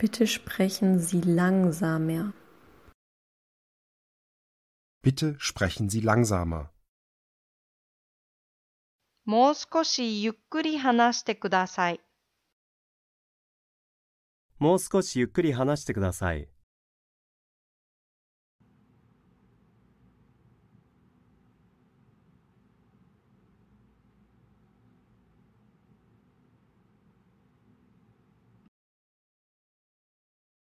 Bitte sprechen Sie langsamer. Bitte sprechen Sie langsamer. もう少しゆっくり話してください。もう少しゆっくり話してください。